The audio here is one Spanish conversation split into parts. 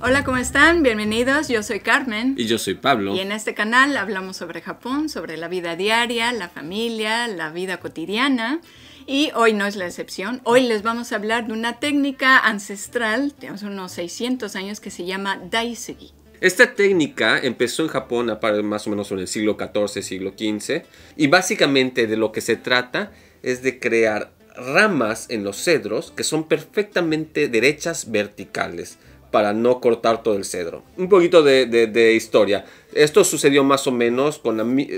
Hola, ¿cómo están? Bienvenidos. Yo soy Carmen. Y yo soy Pablo. Y en este canal hablamos sobre Japón, sobre la vida diaria, la familia, la vida cotidiana. Y hoy no es la excepción. Hoy les vamos a hablar de una técnica ancestral, tenemos unos 600 años, que se llama Daisegi. Esta técnica empezó en Japón más o menos en el siglo XIV, siglo XV. Y básicamente de lo que se trata es de crear ramas en los cedros que son perfectamente derechas verticales para no cortar todo el cedro. Un poquito de, historia. Esto sucedió más o menos con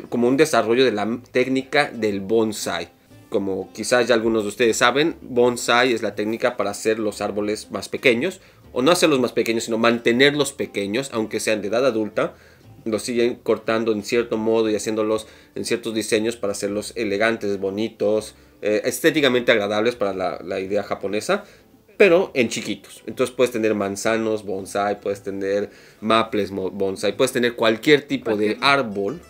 como un desarrollo de la técnica del bonsai. Como quizás ya algunos de ustedes saben, bonsai es la técnica para hacer los árboles más pequeños, o no hacerlos más pequeños, sino mantenerlos pequeños, aunque sean de edad adulta, los siguen cortando en cierto modo y haciéndolos en ciertos diseños para hacerlos elegantes, bonitos, eh, estéticamente agradables para la, idea japonesa pero en chiquitos. Entonces puedes tener manzanos, bonsai, puedes tener maples, bonsai, puedes tener cualquier tipo de árbol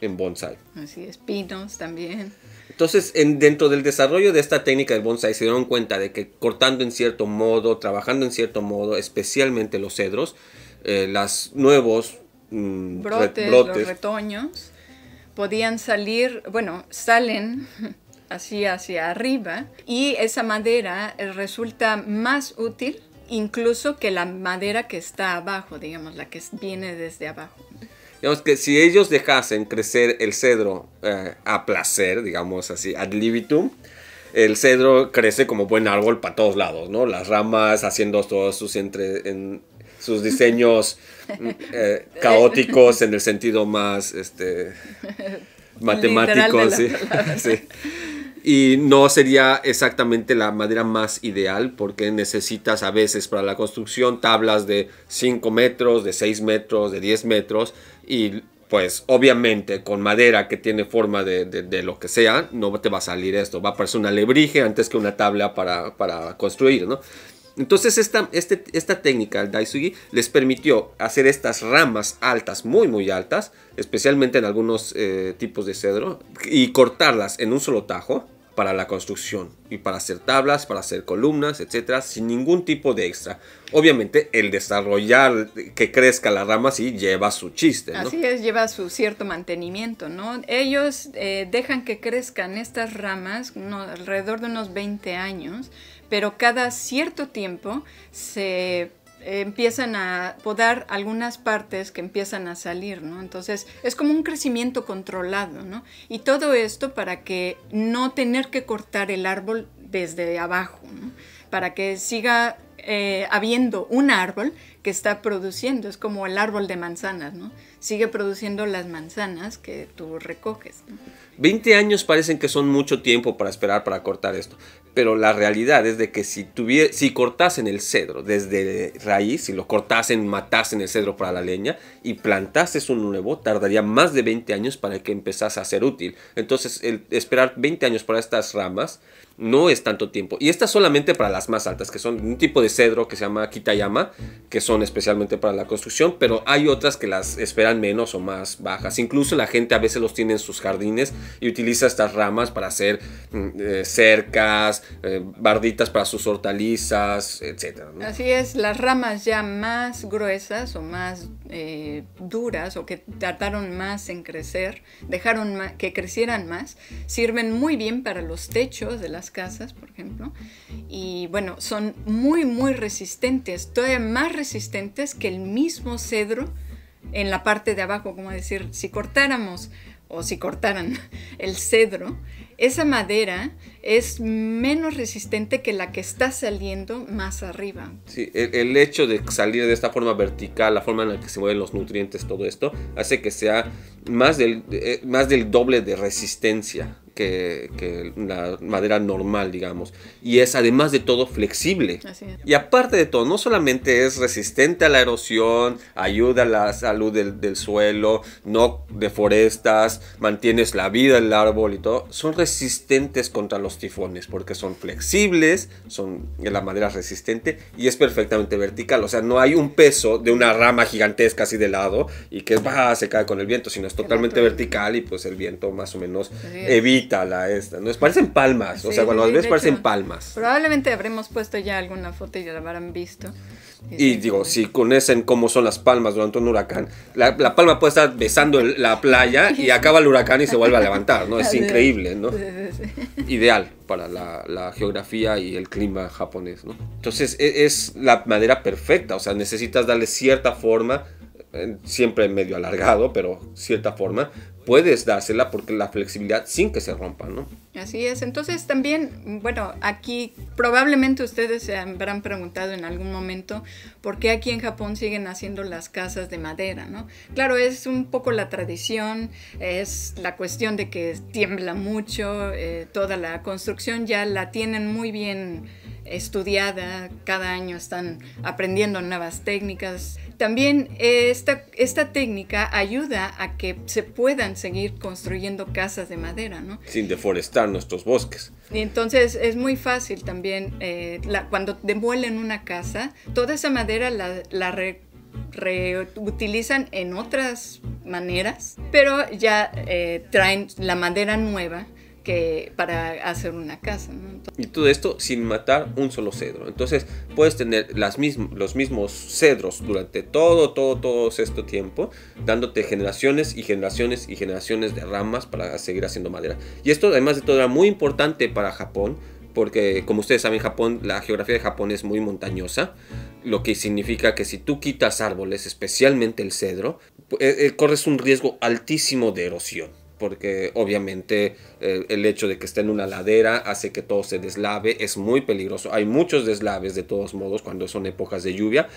en bonsai. Así espinos también. Entonces, en, dentro del desarrollo de esta técnica del bonsai se dieron cuenta de que cortando en cierto modo, trabajando en cierto modo, especialmente los cedros, eh, las nuevos brotes, mm, brotes, los retoños, podían salir, bueno, salen así hacia arriba y esa madera eh, resulta más útil incluso que la madera que está abajo, digamos, la que viene desde abajo. Digamos que si ellos dejasen crecer el cedro eh, a placer, digamos así, ad libitum, el cedro crece como buen árbol para todos lados, ¿no? Las ramas haciendo todos sus entre, en, sus diseños eh, caóticos en el sentido más este, matemático, sí. y no sería exactamente la madera más ideal porque necesitas a veces para la construcción tablas de 5 metros, de 6 metros, de 10 metros y pues obviamente con madera que tiene forma de, lo que sea, no te va a salir esto, va a parecer una lebrige antes que una tabla para, construir, ¿no? Entonces esta, este, esta técnica, el Daisugi, les permitió hacer estas ramas altas, muy muy altas, especialmente en algunos eh, tipos de cedro, y cortarlas en un solo tajo, para la construcción y para hacer tablas, para hacer columnas, etcétera, sin ningún tipo de extra. Obviamente, el desarrollar que crezca la rama sí lleva su chiste, Así es, lleva su cierto mantenimiento, ¿no? Ellos eh, dejan que crezcan estas ramas alrededor de unos 20 años, pero cada cierto tiempo se empiezan a podar algunas partes que empiezan a salir, ¿no? Entonces es como un crecimiento controlado, ¿no? Y todo esto para que no tener que cortar el árbol desde abajo, ¿no? Para que siga eh, habiendo un árbol que está produciendo, es como el árbol de manzanas, ¿no? Sigue produciendo las manzanas que tú recoges, 20 años parecen que son mucho tiempo para esperar para cortar esto, pero la realidad es de que si, tuviera, si cortasen el cedro desde raíz, si lo cortasen, matasen el cedro para la leña y plantases un nuevo, tardaría más de 20 años para que empezase a ser útil. Entonces, el esperar 20 años para estas ramas no es tanto tiempo. Y esta solamente para las más altas, que son un tipo de cedro que se llama Kitayama, que son especialmente para la construcción, pero hay otras que las esperan menos o más bajas. Incluso la gente a veces los tiene en sus jardines y utiliza estas ramas para hacer mm, eh, cercas, eh, barditas para sus hortalizas, etc. Así es, las ramas ya más gruesas o más eh, duras o que tardaron más en crecer, dejaron que crecieran más, sirven muy bien para los techos de las casas, por ejemplo. Y bueno, son muy, muy resistentes, todavía más resistentes que el mismo cedro en la parte de abajo, como decir, si cortáramos o si cortaran el cedro, esa madera es menos resistente que la que está saliendo más arriba. Sí, el, hecho de salir de esta forma vertical, la forma en la que se mueven los nutrientes, todo esto, hace que sea más eh, más del doble de resistencia que, la madera normal, digamos. Y es además de todo flexible. Y aparte de todo, no solamente es resistente a la erosión, ayuda a la salud del, suelo, no deforestas, mantienes la vida del árbol y todo, son resistentes contra los tifones porque son flexibles, son la madera resistente y es perfectamente vertical. O sea, no hay un peso de una rama gigantesca así de lado y que va, se cae con el viento, sino es totalmente vertical y pues el viento más o menos evita la esta, ¿no? Parecen palmas, o sea, cuando sí, las parecen palmas. Probablemente habremos puesto ya alguna foto y ya la habrán visto. Y, este, digo, si conocen cómo son las palmas durante un huracán, la, palma puede estar besando la playa y acaba el huracán y se vuelve a levantar, ¿no? Es increíble, ¿no? Ideal para la, geografía y el clima japonés, ¿no? Entonces e, es, la madera perfecta, o sea, necesitas darle cierta forma, eh, siempre medio alargado, pero cierta forma, puedes dársela porque la flexibilidad sin que se rompa, ¿no? Así es. Entonces también, bueno, aquí probablemente ustedes se habrán preguntado en algún momento por qué aquí en Japón siguen haciendo las casas de madera, ¿no? Claro, es un poco la tradición, es la cuestión de que tiembla mucho, eh, toda la construcción ya la tienen muy bien estudiada, cada año están aprendiendo nuevas técnicas, también esta, técnica ayuda a que se puedan seguir construyendo casas de madera, ¿no? Sin deforestar nuestros bosques. Y entonces es muy fácil también, eh, cuando demuelen una casa, toda esa madera la, reutilizan en otras maneras, pero ya eh, traen la madera nueva que para hacer una casa. y todo esto sin matar un solo cedro. Entonces puedes tener las los mismos cedros durante todo, todo, todo este tiempo, dándote generaciones y generaciones y generaciones de ramas para seguir haciendo madera. Y esto además de todo era muy importante para Japón, porque como ustedes saben, Japón, la geografía de Japón es muy montañosa, lo que significa que si tú quitas árboles, especialmente el cedro, eh, eh, corres un riesgo altísimo de erosión porque obviamente eh, el hecho de que esté en una ladera hace que todo se deslave, es muy peligroso. Hay muchos deslaves de todos modos cuando son épocas de lluvia.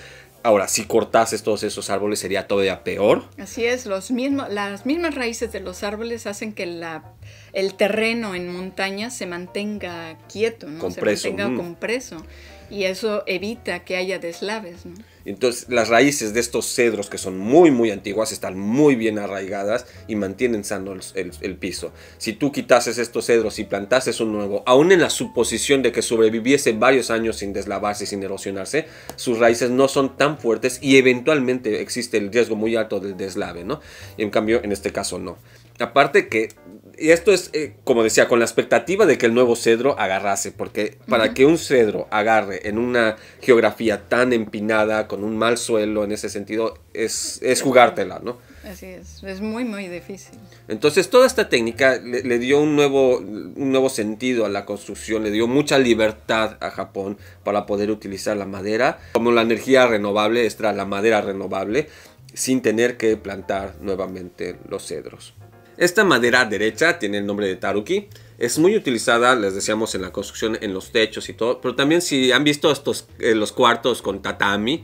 Ahora, si cortases todos esos árboles sería todavía peor. Así es, los las mismas raíces de los árboles hacen que la, el terreno en montaña se mantenga quieto, ¿no? se mantenga mm. compreso. Y eso evita que haya deslaves. ¿no? Entonces, las raíces de estos cedros, que son muy, muy antiguas, están muy bien arraigadas y mantienen sano el, piso. Si tú quitases estos cedros y plantases un nuevo, aún en la suposición de que sobreviviese varios años sin deslavarse y sin erosionarse, sus raíces no son tan fuertes y eventualmente existe el riesgo muy alto del deslave, ¿no? Y en cambio, en este caso, no. Aparte que y esto es, eh, como decía, con la expectativa de que el nuevo cedro agarrase, porque para que un cedro agarre en una geografía tan empinada, con un mal suelo en ese sentido, es, es jugártela, ¿no? Así es, es muy, muy difícil. Entonces, toda esta técnica le, dio un nuevo, un nuevo sentido a la construcción, le dio mucha libertad a Japón para poder utilizar la madera como la energía renovable, extra, la madera renovable, sin tener que plantar nuevamente los cedros. Esta madera derecha tiene el nombre de taruki. Es muy utilizada, les decíamos, en la construcción, en los techos y todo. Pero también si han visto estos, eh, los cuartos con tatami,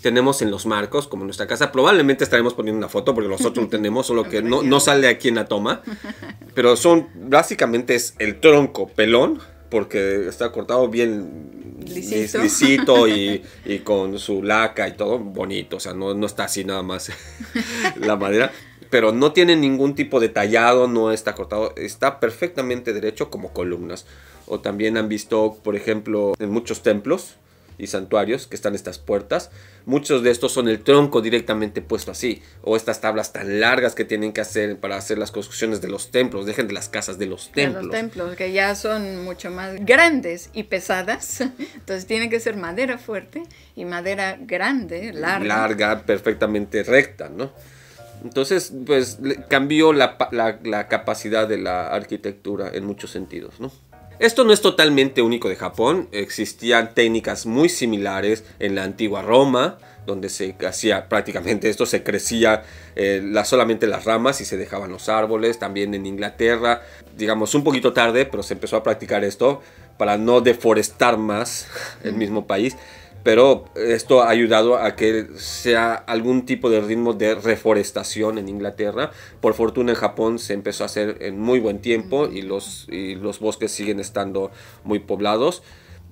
tenemos en los marcos, como en nuestra casa. Probablemente estaremos poniendo una foto porque nosotros lo tenemos, solo que no, sale aquí en la toma. Pero son, básicamente es el tronco pelón, porque está cortado bien lisito, y, con su laca y todo bonito, o sea, no, no está así nada más la madera, pero no tiene ningún tipo de tallado, no está cortado, está perfectamente derecho como columnas. O también han visto, por ejemplo, en muchos templos y santuarios que están estas puertas, muchos de estos son el tronco directamente puesto así, o estas tablas tan largas que tienen que hacer para hacer las construcciones de los templos, dejen de las casas de los templos. los templos, que ya son mucho más grandes y pesadas, entonces tiene que ser madera fuerte y madera grande, larga. Larga, perfectamente recta, ¿no? Entonces, pues cambió la, capacidad de la arquitectura en muchos sentidos, Esto no es totalmente único de Japón, existían técnicas muy similares en la antigua Roma, donde se hacía prácticamente esto, se crecía eh, solamente las ramas y se dejaban los árboles, también en Inglaterra, digamos un poquito tarde, pero se empezó a practicar esto para no deforestar más el mismo país pero esto ha ayudado a que sea algún tipo de ritmo de reforestación en Inglaterra. Por fortuna en Japón se empezó a hacer en muy buen tiempo y los, los bosques siguen estando muy poblados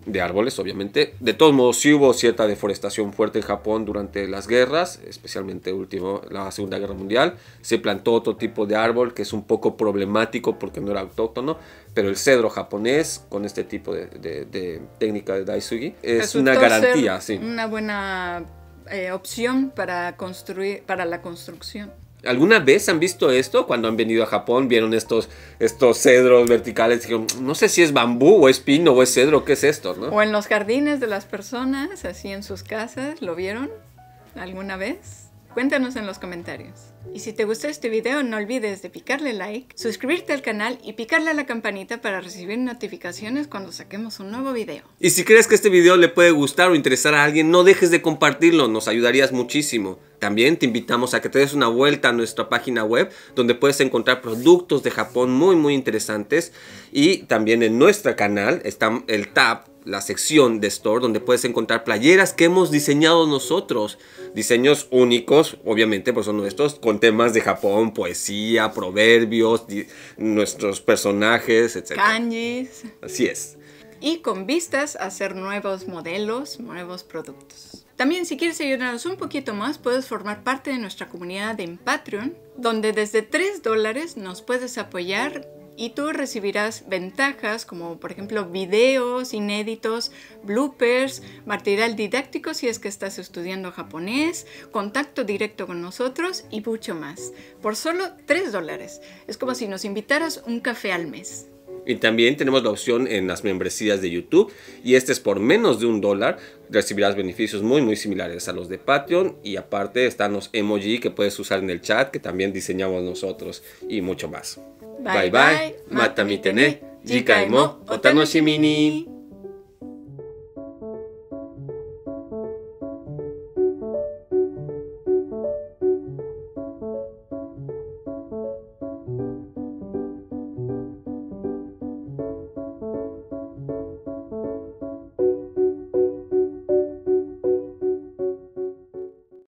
de árboles, obviamente. De todos modos, sí hubo cierta deforestación fuerte en Japón durante las guerras, especialmente último, la Segunda Guerra Mundial. Se plantó otro tipo de árbol que es un poco problemático porque no era autóctono, pero el cedro japonés, con este tipo de, técnica de Daisugi, es una garantía. sí. Una buena eh, opción para, construir, para la construcción. ¿Alguna vez han visto esto? Cuando han venido a Japón, vieron estos, estos cedros verticales. no sé si es bambú o es pino o es cedro, ¿qué es esto? O en los jardines de las personas, así en sus casas, ¿lo vieron alguna vez? Cuéntanos en los comentarios. Y si te gustó este video no olvides de picarle like, suscribirte al canal y picarle a la campanita para recibir notificaciones cuando saquemos un nuevo video. Y si crees que este video le puede gustar o interesar a alguien, no dejes de compartirlo, nos ayudarías muchísimo. También te invitamos a que te des una vuelta a nuestra página web donde puedes encontrar productos de Japón muy muy interesantes y también en nuestro canal está el tab la sección de store donde puedes encontrar playeras que hemos diseñado nosotros. Diseños únicos, obviamente, pues son nuestros, con temas de Japón, poesía, proverbios, nuestros personajes, etc. Así es. Y con vistas a hacer nuevos modelos, nuevos productos. También si quieres ayudarnos un poquito más, puedes formar parte de nuestra comunidad en Patreon, donde desde 3 dólares nos puedes apoyar y tú recibirás ventajas como por ejemplo videos inéditos, bloopers, material didáctico si es que estás estudiando japonés, contacto directo con nosotros y mucho más. Por solo 3 dólares. Es como si nos invitaras un café al mes. Y también tenemos la opción en las membresías de YouTube y este es por menos de un dólar. Recibirás beneficios muy muy similares a los de Patreon y aparte están los emoji que puedes usar en el chat que también diseñamos nosotros y mucho más. バイバイ。また見てね。次回もお楽しみに。